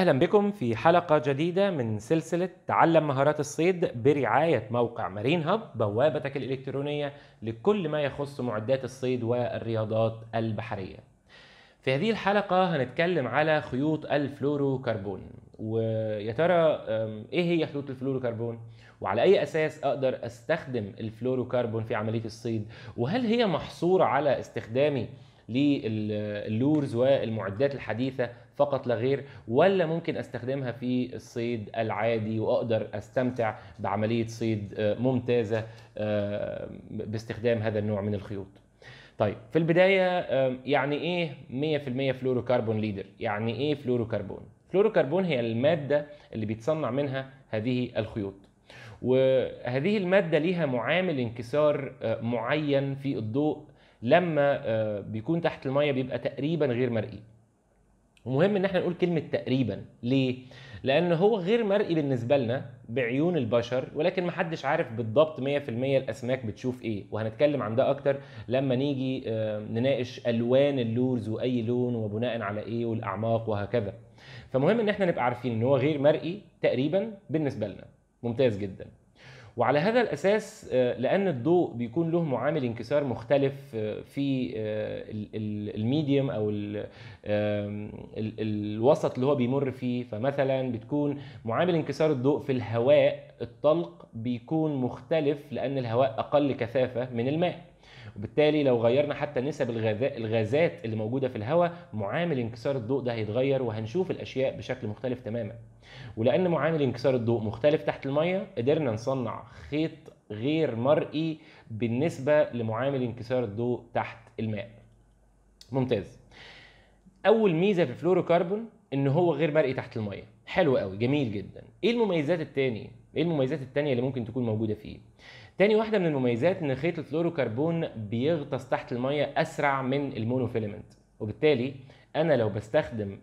أهلا بكم في حلقة جديدة من سلسلة تعلم مهارات الصيد برعاية موقع مارين هاب بوابتك الإلكترونية لكل ما يخص معدات الصيد والرياضات البحرية. في هذه الحلقة هنتكلم على خيوط الفلوروكربون ويا ترى إيه هي خيوط الفلوروكربون؟ وعلى أي أساس أقدر أستخدم الفلوروكربون في عملية الصيد؟ وهل هي محصورة على استخدامي للورز والمعدات الحديثة فقط لا غير ولا ممكن استخدمها في الصيد العادي واقدر استمتع بعمليه صيد آه، ممتازه آه، باستخدام هذا النوع من الخيوط طيب في البدايه يعني ايه 100% فلورو كربون ليدر يعني ايه فلورو كربون فلورو كربون هي الماده اللي بيتصنع منها هذه الخيوط وهذه الماده ليها معامل انكسار آه، معين في الضوء لما بيكون تحت الميه بيبقى تقريبا غير مرئي ومهم ان احنا نقول كلمه تقريبا ليه لان هو غير مرئي بالنسبه لنا بعيون البشر ولكن محدش عارف بالضبط 100% الاسماك بتشوف ايه وهنتكلم عن ده اكتر لما نيجي آه، نناقش الوان اللورز واي لون وبناء على ايه والاعماق وهكذا فمهم ان احنا نبقى عارفين ان هو غير مرئي تقريبا بالنسبه لنا ممتاز جدا وعلى هذا الاساس آه، لان الضوء بيكون له معامل انكسار مختلف آه، في آه، الميديوم او الوسط اللي هو بيمر فيه فمثلا بتكون معامل انكسار الضوء في الهواء الطلق بيكون مختلف لان الهواء اقل كثافه من الماء بالتالي لو غيرنا حتى نسب الغازات اللي موجوده في الهواء معامل انكسار الضوء ده هيتغير وهنشوف الاشياء بشكل مختلف تماما ولان معامل انكسار الضوء مختلف تحت الميه قدرنا نصنع خيط غير مرئي بالنسبه لمعامل انكسار الضوء تحت الماء ممتاز اول ميزه في الفلوروكربون ان هو غير مرئي تحت الميه حلو قوي جميل جدا ايه المميزات التانية ايه المميزات التانية اللي ممكن تكون موجوده فيه تاني واحدة من المميزات إن خيط الفلوروكربون بيغطس تحت المية أسرع من المونوفيلمنت وبالتالي أنا لو بستخدم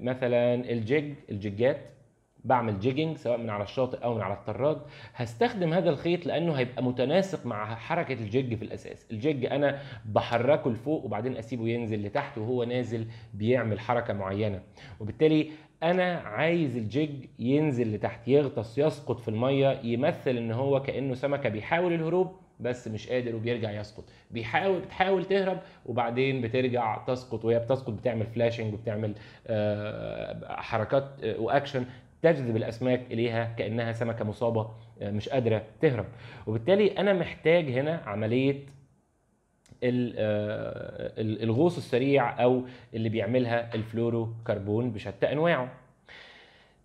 مثلا الجيج الجيجات بعمل جيجنج سواء من على الشاطئ او من على الطراد هستخدم هذا الخيط لانه هيبقى متناسق مع حركه الجيج في الاساس الجيج انا بحركه لفوق وبعدين اسيبه ينزل لتحت وهو نازل بيعمل حركه معينه وبالتالي انا عايز الجيج ينزل لتحت يغطس يسقط في الميه يمثل ان هو كانه سمكه بيحاول الهروب بس مش قادر وبيرجع يسقط بيحاول بتحاول تهرب وبعدين بترجع تسقط وهي بتسقط بتعمل فلاشنج وبتعمل آه، حركات آه، واكشن تجذب الاسماك اليها كانها سمكه مصابه آه، مش قادره تهرب وبالتالي انا محتاج هنا عمليه آه، الغوص السريع او اللي بيعملها الفلورو كربون بشتى انواعه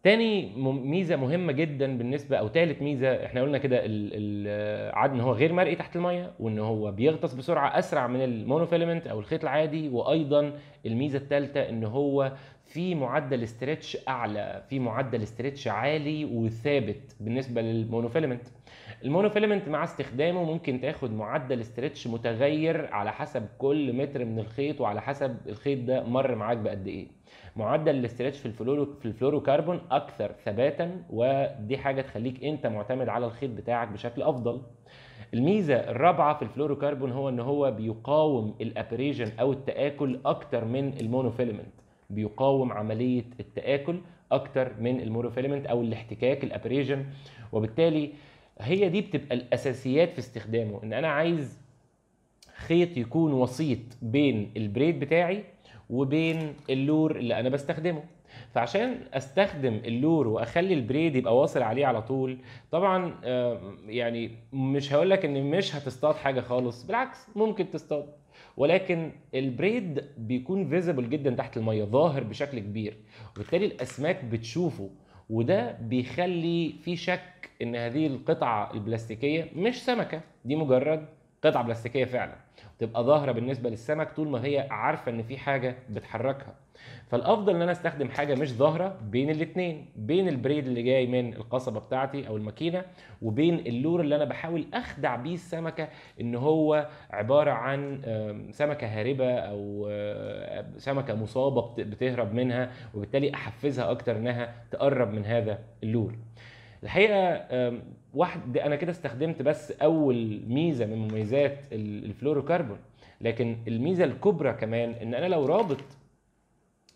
تاني ميزه مهمه جدا بالنسبه او ثالث ميزه احنا قلنا كده العاد ان آه، هو غير مرئي تحت الميه وان هو بيغطس بسرعه اسرع من المونوفيلمنت او الخيط العادي وايضا الميزه الثالثه ان هو في معدل استرتش اعلى في معدل استرتش عالي وثابت بالنسبه للمونوفيلمنت المونوفيلمنت مع استخدامه ممكن تاخد معدل استرتش متغير على حسب كل متر من الخيط وعلى حسب الخيط ده مر معاك بقد ايه معدل الاسترتش في الفلورو في الفلوروكربون اكثر ثباتا ودي حاجه تخليك انت معتمد على الخيط بتاعك بشكل افضل الميزه الرابعه في الفلوروكربون هو ان هو بيقاوم الابريجن او التاكل اكتر من المونوفيلمنت بيقاوم عمليه التاكل اكتر من الموروفيلمنت او الاحتكاك الابريجن وبالتالي هي دي بتبقى الاساسيات في استخدامه ان انا عايز خيط يكون وسيط بين البريد بتاعي وبين اللور اللي انا بستخدمه فعشان استخدم اللور واخلي البريد يبقى واصل عليه على طول طبعا آه، يعني مش هقول لك ان مش هتصطاد حاجه خالص بالعكس ممكن تصطاد ولكن البريد بيكون فيزبل جدا تحت الميه ظاهر بشكل كبير وبالتالي الاسماك بتشوفه وده بيخلي في شك ان هذه القطعه البلاستيكيه مش سمكه دي مجرد قطعه بلاستيكيه فعلا تبقى ظاهره بالنسبه للسمك طول ما هي عارفه ان في حاجه بتحركها فالافضل ان انا استخدم حاجه مش ظاهره بين الاثنين بين البريد اللي جاي من القصبه بتاعتي او الماكينه وبين اللور اللي انا بحاول اخدع بيه السمكه ان هو عباره عن سمكه هاربه او سمكه مصابه بتهرب منها وبالتالي احفزها اكتر انها تقرب من هذا اللور الحقيقه واحد انا كده استخدمت بس اول ميزه من مميزات الفلوروكربون لكن الميزه الكبرى كمان ان انا لو رابط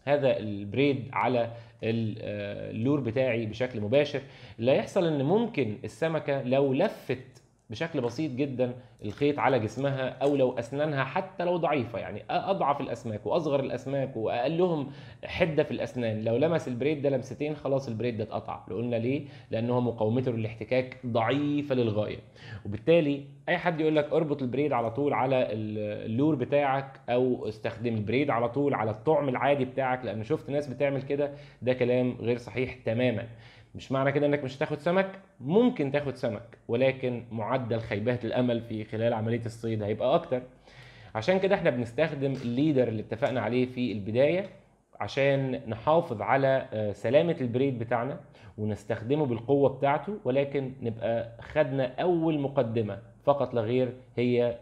هذا البريد على آه، اللور بتاعي بشكل مباشر لا يحصل ان ممكن السمكه لو لفت بشكل بسيط جدا الخيط على جسمها او لو اسنانها حتى لو ضعيفه يعني اضعف الاسماك واصغر الاسماك واقلهم حده في الاسنان لو لمس البريد ده لمستين خلاص البريد ده اتقطع قلنا ليه لان هو مقاومته للاحتكاك ضعيفه للغايه وبالتالي اي حد يقول لك اربط البريد على طول على اللور بتاعك او استخدم البريد على طول على الطعم العادي بتاعك لان شفت ناس بتعمل كده ده كلام غير صحيح تماما مش معنى كده انك مش هتاخد سمك ممكن تاخد سمك ولكن معدل خيبات الامل في خلال عمليه الصيد هيبقى اكتر عشان كده احنا بنستخدم الليدر اللي اتفقنا عليه في البدايه عشان نحافظ على آه، سلامة البريد بتاعنا ونستخدمه بالقوة بتاعته ولكن نبقى خدنا أول مقدمة فقط لا غير هي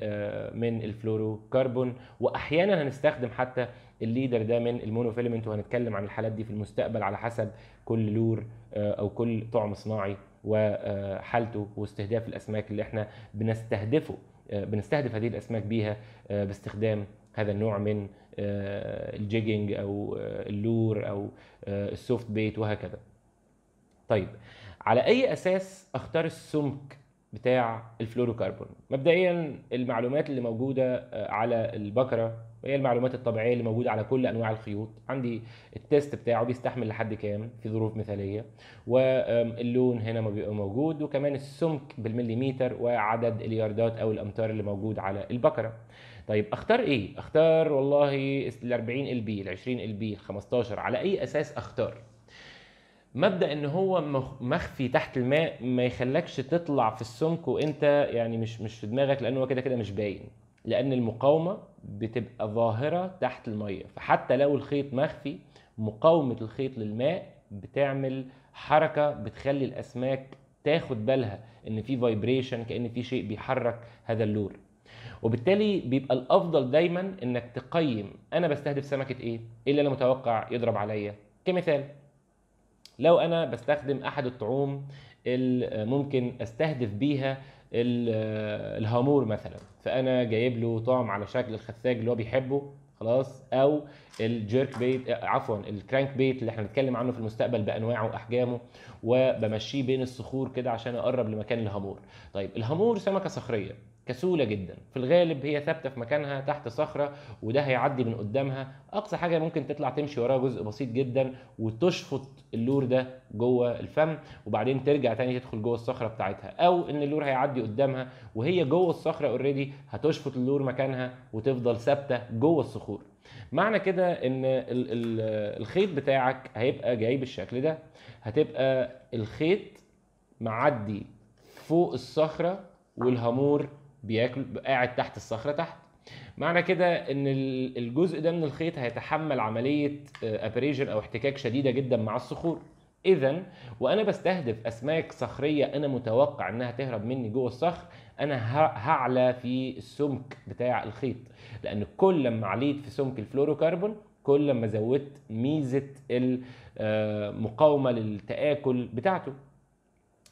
آه، من الفلورو كربون وأحيانا هنستخدم حتى الليدر ده من المونوفيلمنت وهنتكلم عن الحالات دي في المستقبل على حسب كل لور آه، او كل طعم صناعي وحالته واستهداف الاسماك اللي احنا بنستهدفه آه، بنستهدف هذه الاسماك بيها آه، باستخدام هذا النوع من الجيجنج او اللور او السوفت بيت وهكذا طيب على اي اساس اختار السمك بتاع الفلورو مبدئيا المعلومات اللي موجوده على البقره وهي المعلومات الطبيعيه اللي موجوده على كل انواع الخيوط عندي التيست بتاعه بيستحمل لحد كام في ظروف مثاليه واللون هنا ما بيبقى موجود وكمان السمك بالمليمتر وعدد الياردات او الامتار اللي موجود على البكره طيب اختار ايه اختار والله ال 40 ال بي ال 20 ال بي ال 15 على اي اساس اختار مبدا ان هو مخفي تحت الماء ما يخلكش تطلع في السمك وانت يعني مش مش في دماغك لان هو كده كده مش باين لأن المقاومة بتبقى ظاهرة تحت المية فحتى لو الخيط مخفي مقاومة الخيط للماء بتعمل حركة بتخلي الأسماك تاخد بالها ان في فايبريشن كان في شيء بيحرك هذا اللور وبالتالي بيبقى الافضل دايما انك تقيم انا بستهدف سمكه ايه ايه اللي انا متوقع يضرب عليا كمثال لو انا بستخدم احد الطعوم اللي ممكن استهدف بيها الهامور مثلا فانا جايب له طعم على شكل الخثاج اللي هو بيحبه خلاص او الجيرك بيت عفوا الكرانك بيت اللي احنا هنتكلم عنه في المستقبل بانواعه واحجامه وبمشيه بين الصخور كده عشان اقرب لمكان الهامور طيب الهامور سمكه صخريه كسوله جدا في الغالب هي ثابته في مكانها تحت صخره وده هيعدي من قدامها اقصى حاجه ممكن تطلع تمشي وراها جزء بسيط جدا وتشفط اللور ده جوه الفم وبعدين ترجع تاني تدخل جوه الصخره بتاعتها او ان اللور هيعدي قدامها وهي جوه الصخره اوريدي هتشفط اللور مكانها وتفضل ثابته جوه الصخور معنى كده ان الخيط بتاعك هيبقى جاي بالشكل ده هتبقى الخيط معدي فوق الصخره والهامور بياكل قاعد تحت الصخره تحت معنى كده ان الجزء ده من الخيط هيتحمل عمليه ابريجن آه، او احتكاك شديده جدا مع الصخور اذا وانا بستهدف اسماك صخريه انا متوقع انها تهرب مني جوه الصخر انا هعلى في السمك بتاع الخيط لان كل ما عليت في سمك الفلوروكربون كل ما زودت ميزه المقاومه آه، للتاكل بتاعته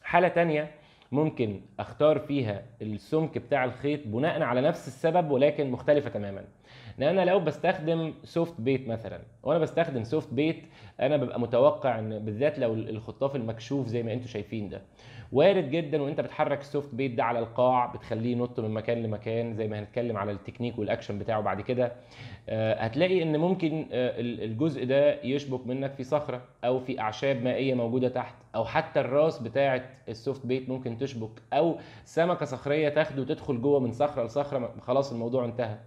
حاله تانية ممكن اختار فيها السمك بتاع الخيط بناء على نفس السبب ولكن مختلفه تماما ان انا لو بستخدم سوفت بيت مثلا وانا بستخدم سوفت بيت انا ببقى متوقع ان بالذات لو الخطاف المكشوف زي ما انتم شايفين ده وارد جدا وانت بتحرك السوفت بيت ده على القاع بتخليه ينط من مكان لمكان زي ما هنتكلم على التكنيك والاكشن بتاعه بعد كده آه، هتلاقي ان ممكن آه، الجزء ده يشبك منك في صخره او في اعشاب مائيه موجوده تحت او حتى الراس بتاعه السوفت بيت ممكن تشبك او سمكه صخريه تاخده وتدخل جوه من صخره لصخره خلاص الموضوع انتهى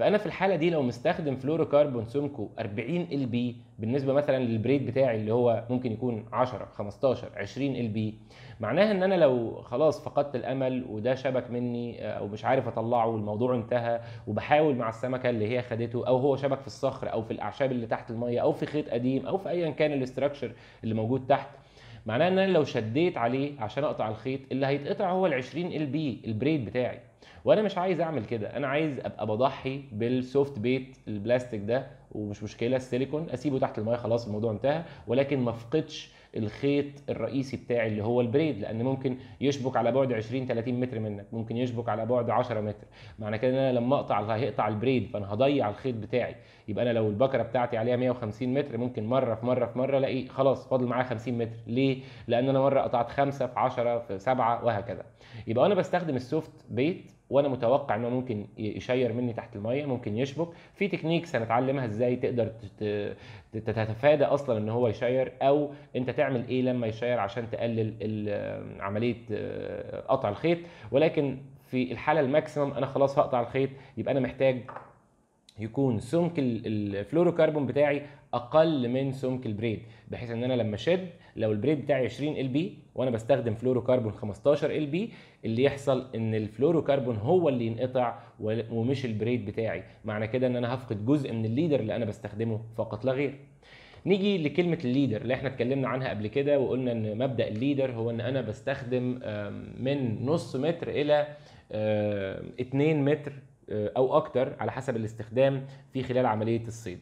فانا في الحاله دي لو مستخدم فلورو كاربون سمكه 40 ال بي بالنسبه مثلا للبريد بتاعي اللي هو ممكن يكون 10 15 20 ال بي معناها ان انا لو خلاص فقدت الامل وده شبك مني آه، او مش عارف اطلعه والموضوع انتهى وبحاول مع السمكه اللي هي خدته او هو شبك في الصخر او في الاعشاب اللي تحت الميه او في خيط قديم او في ايا كان الاستراكشر اللي موجود تحت معناها ان انا لو شديت عليه عشان اقطع الخيط اللي هيتقطع هو ال 20 ال بي البريد بتاعي وانا مش عايز اعمل كده انا عايز ابقى بضحي بالسوفت بيت البلاستيك ده ومش مشكله السيليكون اسيبه تحت الميه خلاص الموضوع انتهى ولكن ما افقدش الخيط الرئيسي بتاعي اللي هو البريد لان ممكن يشبك على بعد 20 30 متر منك ممكن يشبك على بعد 10 متر معنى كده ان انا لما اقطع هيقطع البريد فانا هضيع الخيط بتاعي يبقى انا لو البكره بتاعتي عليها 150 متر ممكن مره في مره في مره الاقي خلاص فاضل معايا 50 متر ليه لان انا مره قطعت 5 في 10 في 7 وهكذا يبقى انا بستخدم السوفت بيت وانا متوقع انه ممكن يشير مني تحت الميه ممكن يشبك في تكنيكس هنتعلمها ازاي تقدر تتفادى اصلا ان هو يشير او انت تعمل ايه لما يشير عشان تقلل عمليه آه، قطع الخيط ولكن في الحاله الماكسيمم انا خلاص هقطع الخيط يبقى انا محتاج يكون سمك الفلوروكربون بتاعي اقل من سمك البريد بحيث ان انا لما اشد لو البريد بتاعي 20 ال بي وانا بستخدم فلورو كربون 15 ال بي اللي يحصل ان الفلورو كربون هو اللي ينقطع ومش البريد بتاعي معنى كده ان انا هفقد جزء من الليدر اللي انا بستخدمه فقط لا غير نيجي لكلمة الليدر اللي احنا اتكلمنا عنها قبل كده وقلنا ان مبدأ الليدر هو ان انا بستخدم من نص متر الى 2 متر آه، او اكتر على حسب الاستخدام في خلال عملية الصيد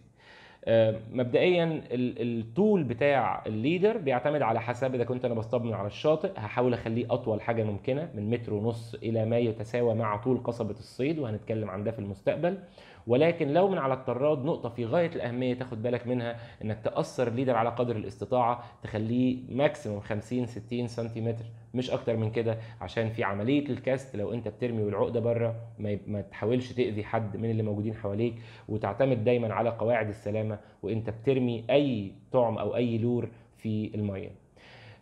مبدئيا الطول بتاع الليدر بيعتمد على حسب اذا كنت انا بصطبن على الشاطئ هحاول اخليه اطول حاجه ممكنه من متر ونص الى ما يتساوى مع طول قصبه الصيد وهنتكلم عن ده في المستقبل ولكن لو من على الطراد نقطه في غايه الاهميه تاخد بالك منها انك تاثر الليدر على قدر الاستطاعه تخليه ماكسيموم 50 60 سنتيمتر مش اكتر من كده عشان في عمليه الكاست لو انت بترمي والعقده بره ما, ما تحاولش تاذي حد من اللي موجودين حواليك وتعتمد دايما على قواعد السلامه وانت بترمي اي طعم او اي لور في الميه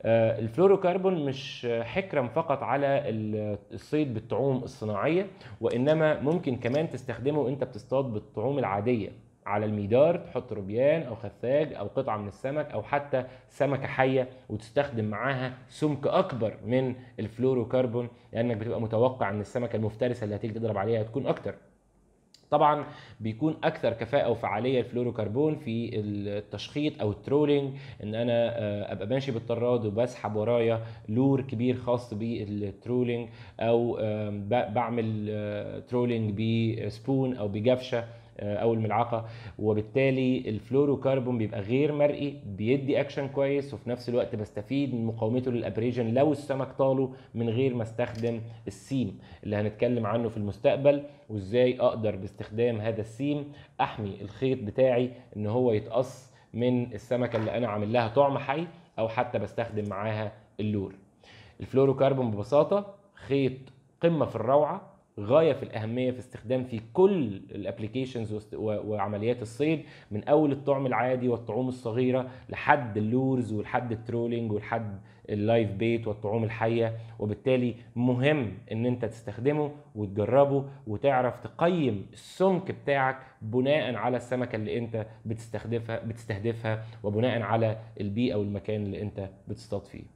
آه، الفلوروكربون مش حكرم فقط على الصيد بالطعوم الصناعيه وانما ممكن كمان تستخدمه وانت بتصطاد بالطعوم العاديه على الميدار تحط روبيان او خفاج او قطعه من السمك او حتى سمكه حيه وتستخدم معاها سمك اكبر من الفلوروكربون لانك بتبقى متوقع ان السمكه المفترسه اللي هتيجي تضرب عليها هتكون اكتر طبعا بيكون اكثر كفاءه وفعاليه الفلوروكربون في التشخيط او الترولينج ان انا آه، ابقى ماشي بالطراد وبسحب ورايا لور كبير خاص بالترولينج او بعمل آه، ترولينج بسبون او بجفشه آه، او الملعقه وبالتالي الفلوروكربون بيبقى غير مرئي بيدي اكشن كويس وفي نفس الوقت بستفيد من مقاومته للابريجن لو السمك طاله من غير ما استخدم السيم اللي هنتكلم عنه في المستقبل وازاي اقدر باستخدام هذا السيم احمي الخيط بتاعي ان هو يتقص من السمكه اللي انا عامل لها طعم حي او حتى بستخدم معاها اللور الفلورو ببساطه خيط قمه في الروعه غايه في الاهميه في استخدام في كل الابلكيشنز وعمليات الصيد من اول الطعم العادي والطعوم الصغيره لحد اللورز ولحد الترولينج ولحد اللايف بيت والطعوم الحيه وبالتالي مهم ان انت تستخدمه وتجربه وتعرف تقيم السمك بتاعك بناء على السمكه اللي انت بتستهدفها بتستهدفها وبناء على البيئه والمكان اللي انت بتصطاد فيه